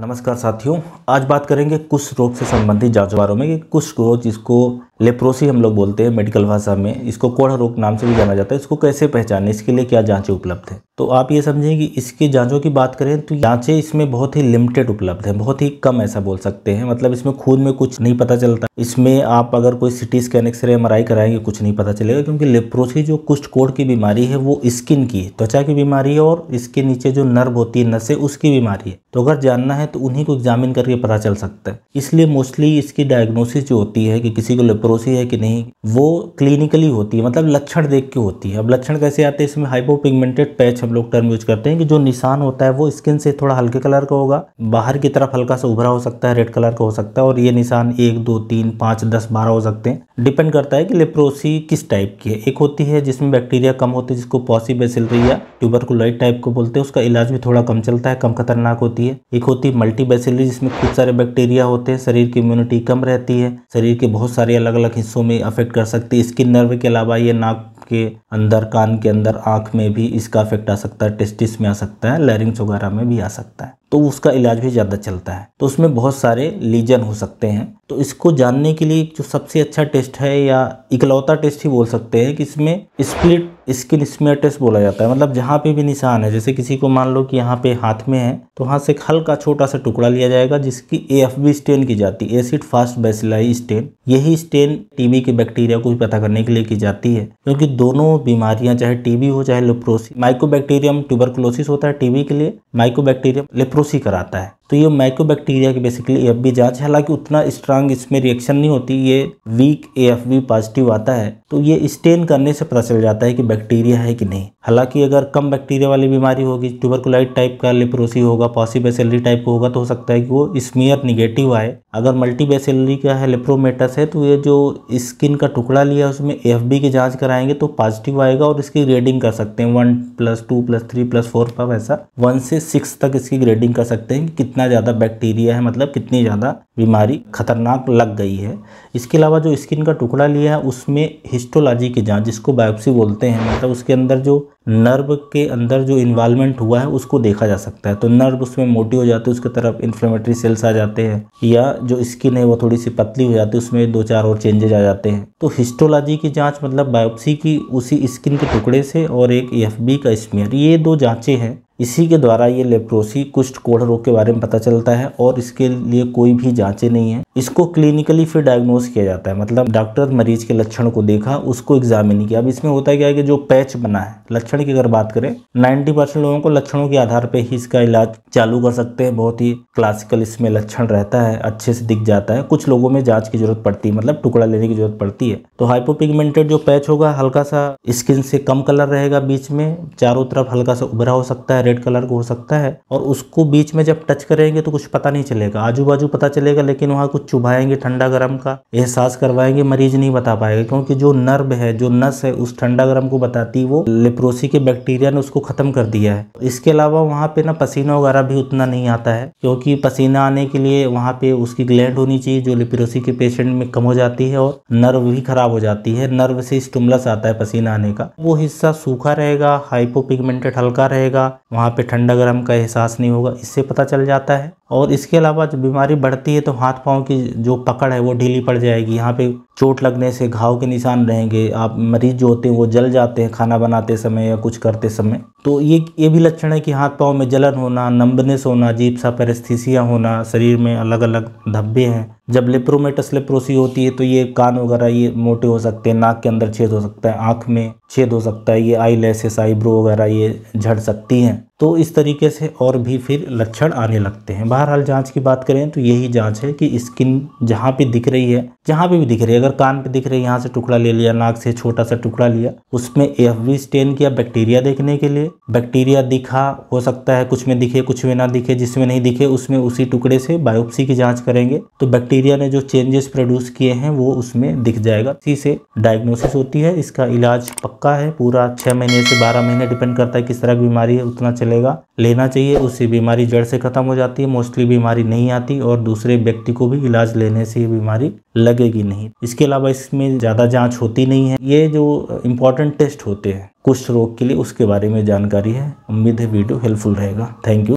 नमस्कार साथियों आज बात करेंगे कुछ रोग से संबंधित जानवरों में कुछ रोग जिसको लेप्रोसी हम लोग बोलते हैं मेडिकल भाषा में इसको कोढ़ा रोग नाम से भी जाना जाता है इसको कैसे पहचाने इसके लिए क्या जांचें उपलब्ध हैं तो आप ये समझें कि इसके जांचों की बात करें तो जांचें इसमें बहुत ही लिमिटेड उपलब्ध हैं बहुत ही कम ऐसा बोल सकते हैं मतलब इसमें खून में कुछ नहीं पता चलता इसमें आप अगर कोई सिटी स्कैन एक्सरे एम कराएंगे कुछ नहीं पता चलेगा क्योंकि लेप्रोसी जो कुष्ठ कोड की बीमारी है वो स्किन की है त्वचा की बीमारी है और इसके नीचे जो नर्व होती है नशे उसकी बीमारी है तो अगर जानना है तो उन्हीं को एग्जामिन करके पता चल सकता है इसलिए मोस्टली इसकी डायग्नोसिस जो होती है कि किसी को लेप्रोसी है कि नहीं वो क्लिनिकली होती है मतलब लक्षण देख के होती है अब लक्षण कैसे आते हैं इसमें हाइपोपिगमेंटेड पैच सब लोग टर्म यूज करते हैं कि जो निशान होता है वो स्किन से थोड़ा हल्के कलर का होगा बाहर की तरफ हल्का सा उभरा हो सकता है रेड कलर का हो सकता है और ये निशान एक दो तीन पाँच दस बारह हो सकते हैं डिपेंड करता है कि लेप्रोसी किस टाइप की है एक होती है जिसमें बैक्टीरिया कम होती है जिसको पॉसी बेसिलरिया ट्यूबर टाइप को बोलते हैं उसका इलाज भी थोड़ा कम चलता है कम खतरनाक होती है एक होती है मल्टी बेसिलरी जिसमें खूब सारे बैक्टीरिया होते हैं शरीर की इम्यूनिटी कम रहती है शरीर के बहुत सारे अलग अलग हिस्सों में अफेक्ट कर सकती है स्किन नर्व के अलावा ये नाक आपके अंदर कान के अंदर आँख में भी इसका इफेक्ट आ सकता है टेस्टिस में आ सकता है लैरिंग्स वगैरह में भी आ सकता है तो उसका इलाज भी ज़्यादा चलता है तो उसमें बहुत सारे लीजन हो सकते हैं तो इसको जानने के लिए जो सबसे अच्छा टेस्ट है या इकलौता टेस्ट ही बोल सकते हैं कि इसमें स्प्लिट स्किन स्मेयर टेस्ट बोला जाता है मतलब जहाँ पे भी निशान है जैसे किसी को मान लो कि यहाँ पे हाथ में है तो वहाँ से हल्का छोटा सा टुकड़ा लिया जाएगा जिसकी ए एफ बी स्टेन की जाती है एसिड फास्ट बेसिलाई स्टेन यही स्टेन टीबी के बैक्टीरिया को भी पता करने के लिए की जाती है क्योंकि दोनों बीमारियाँ चाहे टीबी हो चाहे लेप्रोसी माइकोबैक्टीरियम ट्यूबरकुलोसिस होता है टीबी के लिए माइकोबैक्टीरियम लेप्रोस पड़ोसी कराता है तो ये माइक्रोबैक्टीरिया की बेसिकली एफ बी जाँच हालांकि उतना स्ट्रांग इसमें रिएक्शन नहीं होती ये weak A F B positive आता है तो ये स्टेन करने से पता चल जाता है कि बैक्टीरिया है कि नहीं हालांकि अगर कम बैक्टीरिया वाली बीमारी होगी ट्यूबरकुलाइट टाइप का लिप्रोसी होगा बेसिलरी टाइप का होगा तो हो सकता है कि वो स्मियर निगेटिव आए अगर मल्टीबेसिलरी का है लिप्रोमेटस है तो ये जो स्किन का टुकड़ा लिया उसमें एफ बी की जाँच कराएंगे तो पॉजिटिव आएगा और इसकी ग्रेडिंग कर सकते हैं one plus two plus three plus four पर वैसा वन से सिक्स तक इसकी ग्रेडिंग कर सकते हैं कि कितना ज़्यादा बैक्टीरिया है मतलब कितनी ज़्यादा बीमारी खतरनाक लग गई है इसके अलावा जो स्किन का टुकड़ा लिया है उसमें हिस्टोलॉजी की जांच जिसको बायोप्सी बोलते हैं मतलब उसके अंदर जो नर्व के अंदर जो इन्वॉल्वमेंट हुआ है उसको देखा जा सकता है तो नर्व उसमें मोटी हो जाती है उसके तरफ इन्फ्लेमेटरी सेल्स आ जाते हैं या जो स्किन है वो थोड़ी सी पतली हो जाती है उसमें दो चार और चेंजेज आ जाते हैं तो हिस्टोलॉजी की जाँच मतलब बायोप्सी की उसी स्किन के टुकड़े से और एक एफ का स्मेयर ये दो जाँचें हैं इसी के द्वारा ये लेप्रोसी कुष्ठ कोढ़ रोग के बारे में पता चलता है और इसके लिए कोई भी जांचें नहीं है इसको क्लिनिकली फिर डायग्नोस किया जाता है मतलब डॉक्टर मरीज के लक्षण को देखा उसको एग्जामिन किया अब इसमें होता है क्या है कि जो पैच बना है लक्षण की अगर बात करें 90 परसेंट लोगों को लक्षणों के आधार पर ही इसका इलाज चालू कर सकते हैं बहुत ही क्लासिकल इसमें लक्षण रहता है अच्छे से दिख जाता है कुछ लोगों में जाँच की जरूरत पड़ती है मतलब टुकड़ा लेने की जरूरत पड़ती है तो हाइपोपिगमेंटेड जो पैच होगा हल्का सा स्किन से कम कलर रहेगा बीच में चारों तरफ हल्का सा उभरा हो सकता है रेड कलर का हो सकता है और उसको बीच में जब टच करेंगे तो कुछ पता नहीं चलेगा आजू बाजू पता चलेगा लेकिन वहाँ कुछ चुभाएंगे ठंडा गर्म का एहसास करवाएंगे मरीज नहीं बता पाएगा क्योंकि जो नर्व है जो नस है उस ठंडा गर्म को बताती वो लेप्रोसी के बैक्टीरिया ने उसको ख़त्म कर दिया है इसके अलावा वहाँ पे ना पसीना वगैरह भी उतना नहीं आता है क्योंकि पसीना आने के लिए वहाँ पे उसकी ग्लैंड होनी चाहिए जो लिप्रोसी के पेशेंट में कम हो जाती है और नर्व भी खराब हो जाती है नर्व से स्टुमलस आता है पसीना आने का वो हिस्सा सूखा रहेगा हाइपोपिगमेंटेड हल्का रहेगा वहाँ पे ठंडा गर्म का एहसास नहीं होगा इससे पता चल जाता है और इसके अलावा जब बीमारी बढ़ती है तो हाथ पाँव की जो पकड़ है वो ढीली पड़ जाएगी यहाँ पे चोट लगने से घाव के निशान रहेंगे आप मरीज जो होते हैं वो जल जाते हैं खाना बनाते समय या कुछ करते समय तो ये ये भी लक्षण है कि हाथ पाँव में जलन होना नंबनेस होना जीप सा परिस्थितियाँ होना शरीर में अलग अलग धब्बे हैं जब लेप्रोमेटस लिप्रोसी होती है तो ये कान वगैरह ये मोटे हो सकते हैं नाक के अंदर छेद हो सकता है आँख में छेद हो सकता है ये आई लेसेस आईब्रो वगैरह ये झड़ सकती हैं तो इस तरीके से और भी फिर लक्षण आने लगते हैं बहरहाल जांच की बात करें तो यही जांच है कि स्किन जहाँ पे दिख रही है जहाँ पे भी दिख रही है अगर कान पे दिख रही है यहाँ से टुकड़ा ले लिया नाक से छोटा सा टुकड़ा लिया उसमें एफ स्टेन किया बैक्टीरिया देखने के लिए बैक्टीरिया दिखा हो सकता है कुछ में दिखे कुछ में ना दिखे जिसमें नहीं दिखे उसमें उसी टुकड़े से बायोप्सी की जाँच करेंगे तो बैक्टीरिया ने जो चेंजेस प्रोड्यूस किए हैं वो उसमें दिख जाएगा इसी से डायग्नोसिस होती है इसका इलाज पक्का है पूरा छः महीने से बारह महीने डिपेंड करता है किस तरह की बीमारी है उतना चलेगा लेना चाहिए उससे बीमारी जड़ से खत्म हो जाती है मोस्टली बीमारी नहीं आती और दूसरे व्यक्ति को भी इलाज लेने से ये बीमारी लगेगी नहीं इसके अलावा इसमें ज़्यादा जाँच होती नहीं है ये जो इम्पोर्टेंट टेस्ट होते हैं कुछ रोग के लिए उसके बारे में जानकारी है उम्मीद है वीडियो हेल्पफुल रहेगा थैंक यू